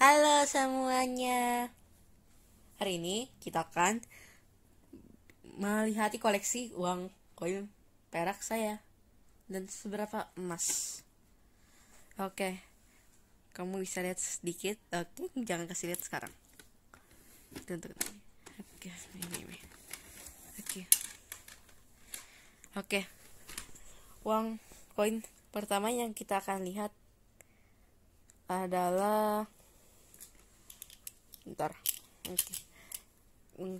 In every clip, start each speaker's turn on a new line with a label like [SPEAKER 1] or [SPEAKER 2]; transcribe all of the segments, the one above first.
[SPEAKER 1] Halo semuanya. Hari ini kita akan melihat koleksi uang koin perak saya dan seberapa emas. Oke. Kamu bisa lihat sedikit. Oke, jangan kasih lihat sekarang. Tentu. Oke, ini, ini. Oke. Oke. Uang koin pertama yang kita akan lihat adalah bentar oke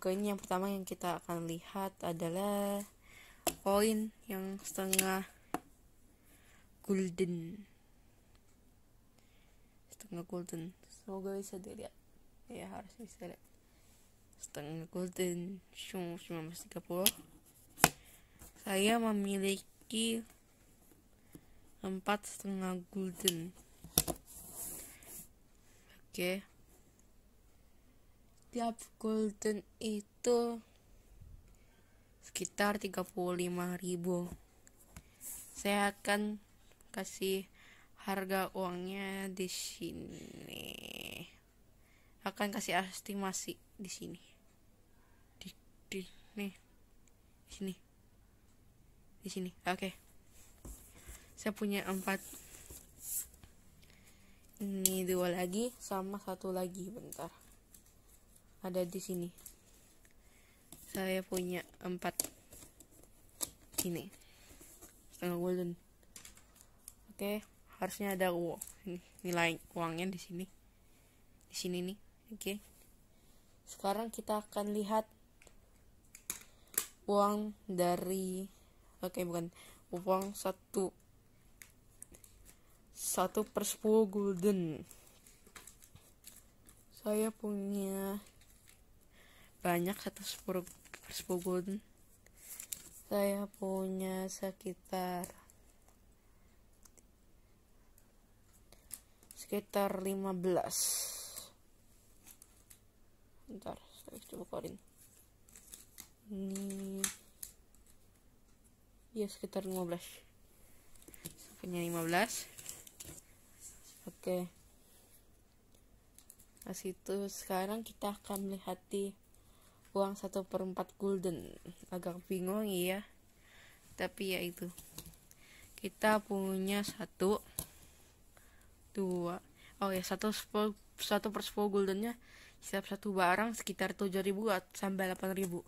[SPEAKER 1] okay. ini yang pertama yang kita akan lihat adalah koin yang setengah golden setengah golden semoga bisa dilihat ya harus bisa lihat setengah golden Shung 1930 saya memiliki empat setengah golden oke okay tiap golden itu sekitar ribu. saya akan kasih harga uangnya di sini akan kasih estimasi di sini di, di nih di sini di sini oke okay. saya punya empat ini dua lagi sama satu lagi bentar ada di sini saya punya empat ini setengah golden oke harusnya ada uang nilai uangnya di sini di sini nih oke sekarang kita akan lihat uang dari oke bukan uang satu satu per sepuluh golden saya punya banyak satu sepuluh sepuluh saya punya sekitar sekitar 15 ntar saya coba keluarin ini ya sekitar 15 punya 15 oke okay. Nah, situ sekarang kita akan melihat di uang satu per golden gulden agak bingung iya tapi ya itu kita punya satu dua oh ya satu satu per sepuluh guldennya setiap satu barang sekitar tujuh ribu sampai delapan ribu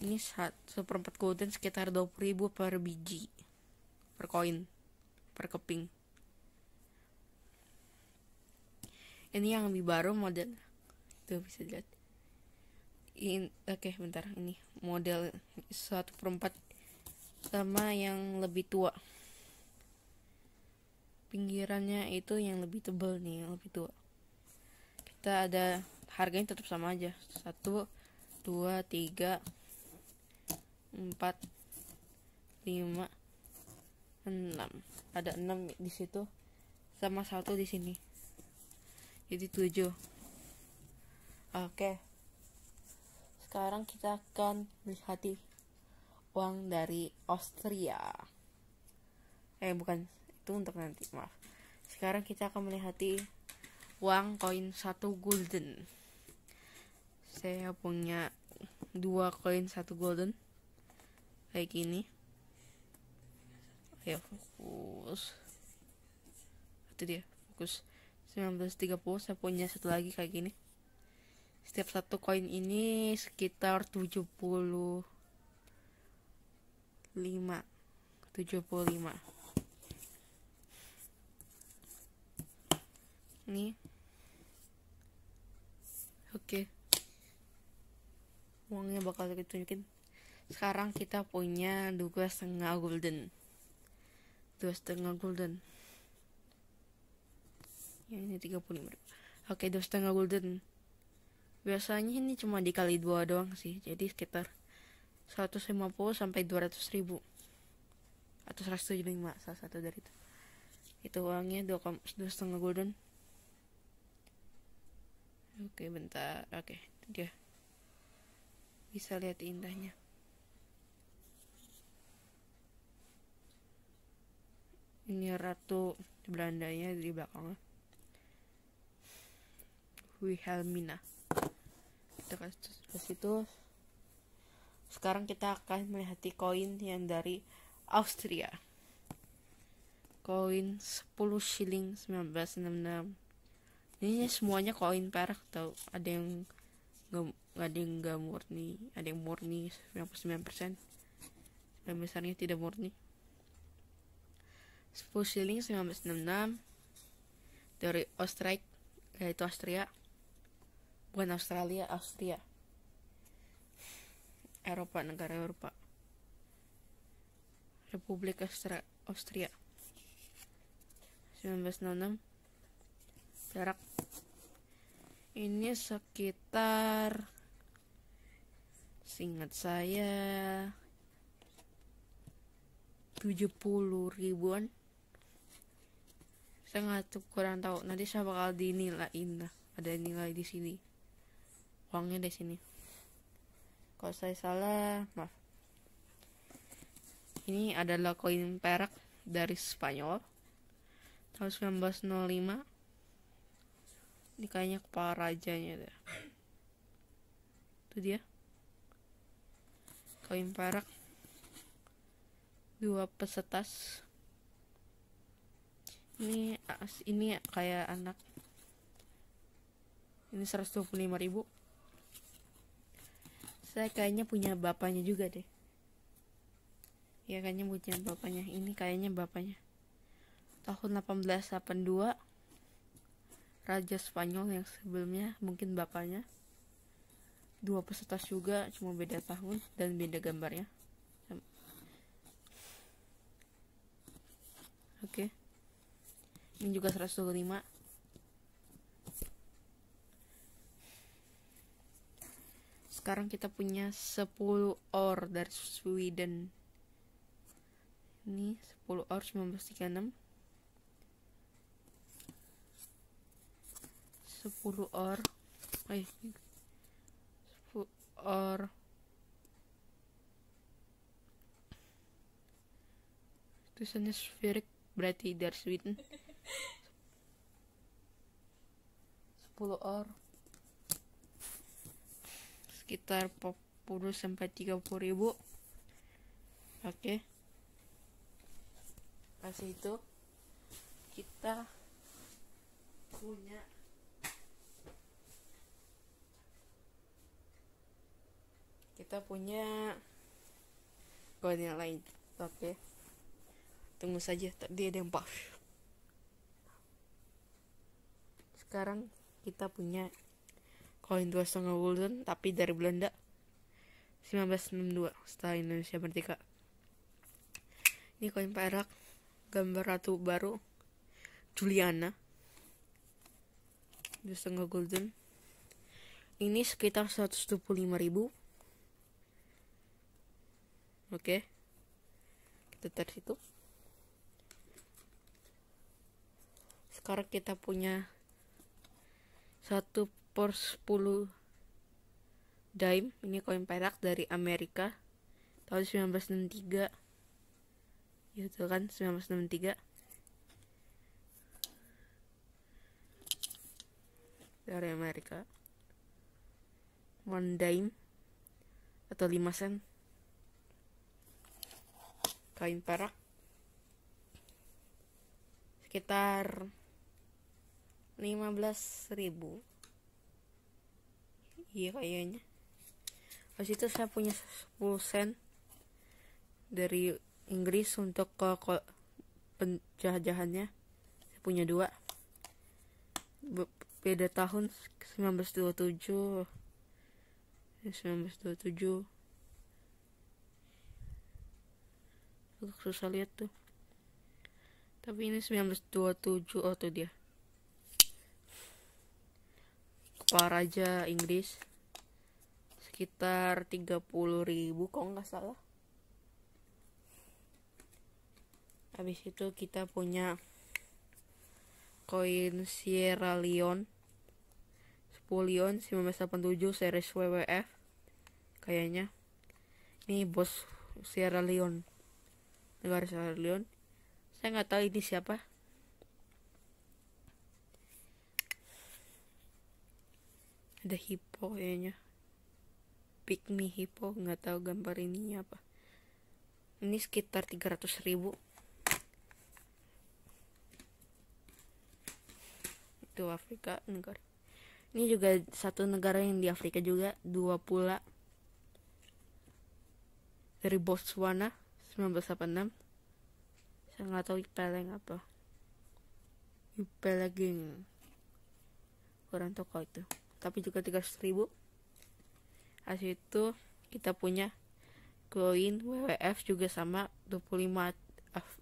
[SPEAKER 1] ini satu per empat golden sekitar ribu per biji per koin per keping ini yang lebih baru model itu bisa dilihat oke okay, bentar ini model satu perempat sama yang lebih tua pinggirannya itu yang lebih tebal nih yang lebih tua kita ada harganya tetap sama aja satu dua tiga empat lima enam ada enam di situ sama satu di sini jadi tujuh oke okay sekarang kita akan melihat uang dari Austria. Eh bukan itu untuk nanti maaf. Sekarang kita akan melihat uang koin satu golden Saya punya dua koin satu golden kayak gini. Ayo fokus. Itu dia fokus. 1930 saya punya satu lagi kayak gini setiap satu koin ini sekitar 75 75 nih oke okay. uangnya bakal ditunjukin sekarang kita punya dua setengah golden dua setengah golden tiga ini 35 oke okay, dua setengah golden biasanya ini cuma dikali dua doang sih jadi sekitar 150 sampai 200 ribu atau 175 salah satu dari itu itu uangnya dua setengah golden oke bentar oke itu dia bisa lihat indahnya ini ratu Belandanya di belakangnya Wilhelmina ke situ sekarang kita akan melihat koin yang dari Austria koin 10 shilling 1966 ini semuanya koin perak tau ada yang gak, ada yang gak murni ada yang murni 99% dan besarnya tidak murni 10 shilling 1966 dari Austria yaitu Austria bukan Australia Austria Eropa negara Eropa Republik Austria Austria 1966 jarak ini sekitar seingat saya 70 ribuan saya nggak kurang tahu nanti saya bakal dinilai lah ada nilai di sini uangnya di sini kalau saya salah maaf ini adalah koin perak dari Spanyol tahun 1905 ini kayaknya kepala rajanya deh itu dia koin perak dua pesetas ini ini kayak anak ini 125 ribu saya kayaknya punya bapaknya juga deh ya kayaknya punya bapaknya ini kayaknya bapaknya tahun 1882 raja Spanyol yang sebelumnya mungkin bapaknya dua peserta juga cuma beda tahun dan beda gambarnya oke ini juga 105 sekarang kita punya 10 or dari Sweden ini 10 or 1936 10 or eh 10 or tulisannya sferik berarti dari Sweden 10 or sekitar 40 sampai 30 ribu oke okay. pas itu kita punya kita punya koin lain oke okay. tunggu saja tadi ada yang pas sekarang kita punya koin dua setengah gulden tapi dari Belanda 1962 setelah Indonesia merdeka ini koin perak gambar ratu baru Juliana dua setengah golden ini sekitar 125 ribu oke kita tarik situ sekarang kita punya satu ekspor 10 dime ini koin perak dari Amerika tahun 1963 gitu kan 1963 dari Amerika one dime atau 5 sen kain perak sekitar 15 ribu iya kayaknya pas itu saya punya 10 sen dari Inggris untuk ke, ke penjajahannya saya punya dua beda tahun 1927 1927 ya, agak susah lihat tuh tapi ini 1927 oh tuh dia kapal raja Inggris sekitar 30 ribu kok nggak salah habis itu kita punya koin Sierra Leone 10 Leone 1987 series WWF kayaknya ini bos Sierra Leone negara Sierra Leone saya nggak tahu ini siapa ada hippo kayaknya pygmy hippo nggak tahu gambar ininya apa ini sekitar 300 ribu itu Afrika negara ini juga satu negara yang di Afrika juga dua pula dari Botswana 1986 saya nggak tahu peleng apa Ipeleng kurang toko itu tapi juga 300 ribu hasil itu kita punya koin WWF juga sama 25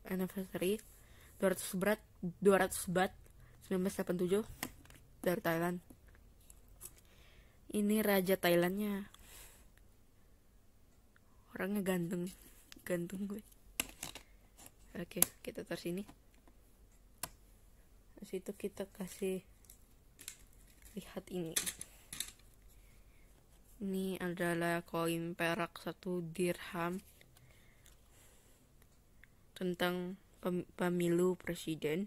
[SPEAKER 1] anniversary 200 berat 200 bat 1987 dari Thailand ini raja Thailandnya orangnya ganteng ganteng gue oke kita taruh sini itu kita kasih lihat ini ini adalah koin perak satu dirham tentang pemilu presiden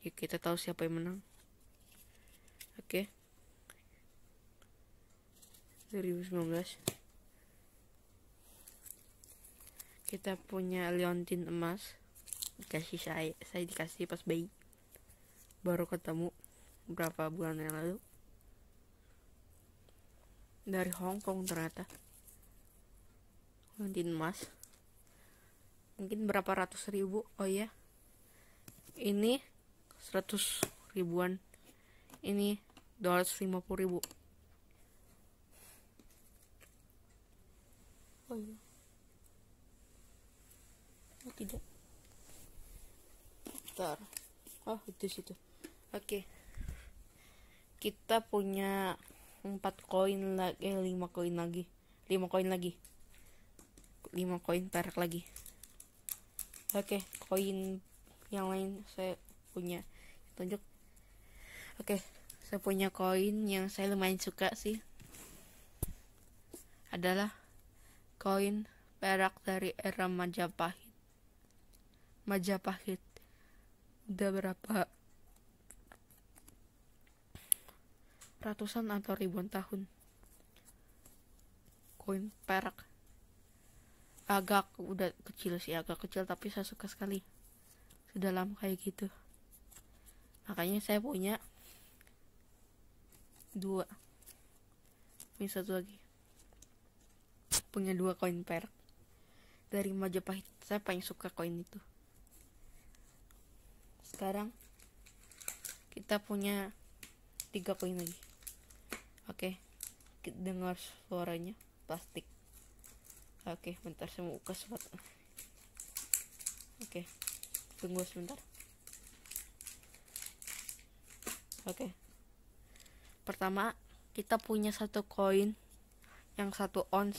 [SPEAKER 1] ya kita tahu siapa yang menang oke okay. 2019 kita punya liontin emas dikasih saya saya dikasih pas bayi baru ketemu berapa bulan yang lalu dari Hong Kong ternyata mungkin emas mungkin berapa ratus ribu oh ya ini seratus ribuan ini dua ratus lima puluh ribu oh iya oh, tidak ntar oh itu situ Oke. Kita punya 4 eh, koin lagi eh 5 koin lagi. 5 koin lagi. 5 koin perak lagi. Oke, koin yang lain saya punya tunjuk. Oke, saya punya koin yang saya lumayan suka sih. Adalah koin perak dari era Majapahit. Majapahit. Udah berapa ratusan atau ribuan tahun. Koin perak. Agak udah kecil sih, agak kecil tapi saya suka sekali. Sedalam kayak gitu. Makanya saya punya dua. Ini satu lagi. Punya dua koin perak. Dari Majapahit, saya paling suka koin itu. Sekarang kita punya tiga koin lagi oke okay. dengar suaranya plastik oke okay, bentar saya mau buka sepatu. oke okay. tunggu sebentar oke okay. pertama kita punya satu koin yang satu ons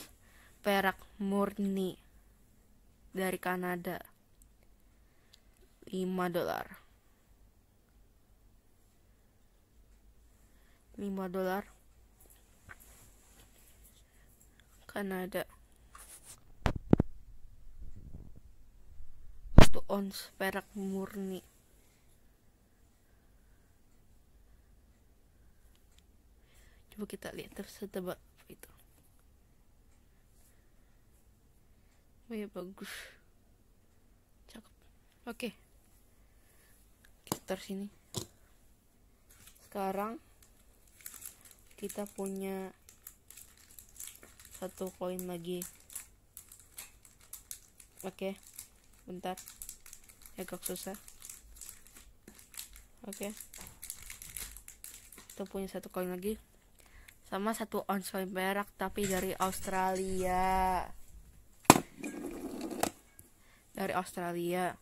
[SPEAKER 1] perak murni dari Kanada 5 dolar 5 dolar Kan ada satu ons perak murni. Coba kita lihat terus debat itu. Oh ya bagus. Cakep. Oke. Okay. Kita taruh sini. Sekarang kita punya satu koin lagi oke okay. bentar agak susah oke okay. kita punya satu koin lagi sama satu ounce koin perak tapi dari Australia dari Australia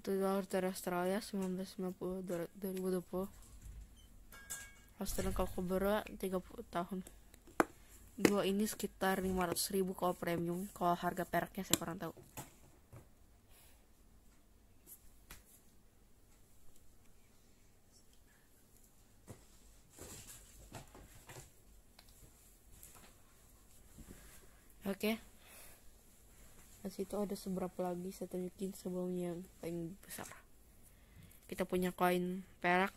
[SPEAKER 1] satu dolar dari Australia 1950 2020 Pasukan Kobra 30 tahun dua ini sekitar 500 ribu kalau premium kalau harga peraknya saya kurang tahu oke okay. Terus itu ada seberapa lagi saya tunjukin sebelumnya yang paling besar kita punya koin perak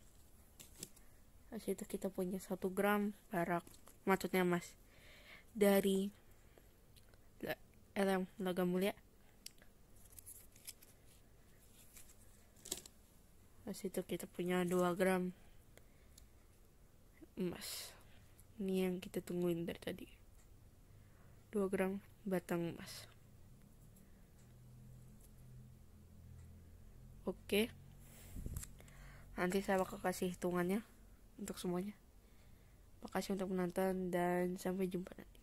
[SPEAKER 1] Habis itu kita punya satu gram perak. Maksudnya mas Dari LM eh, Logam Mulia. Habis itu kita punya dua gram emas. Ini yang kita tungguin dari tadi. dua gram batang emas. Oke. Nanti saya bakal kasih hitungannya untuk semuanya. Makasih untuk menonton dan sampai jumpa nanti.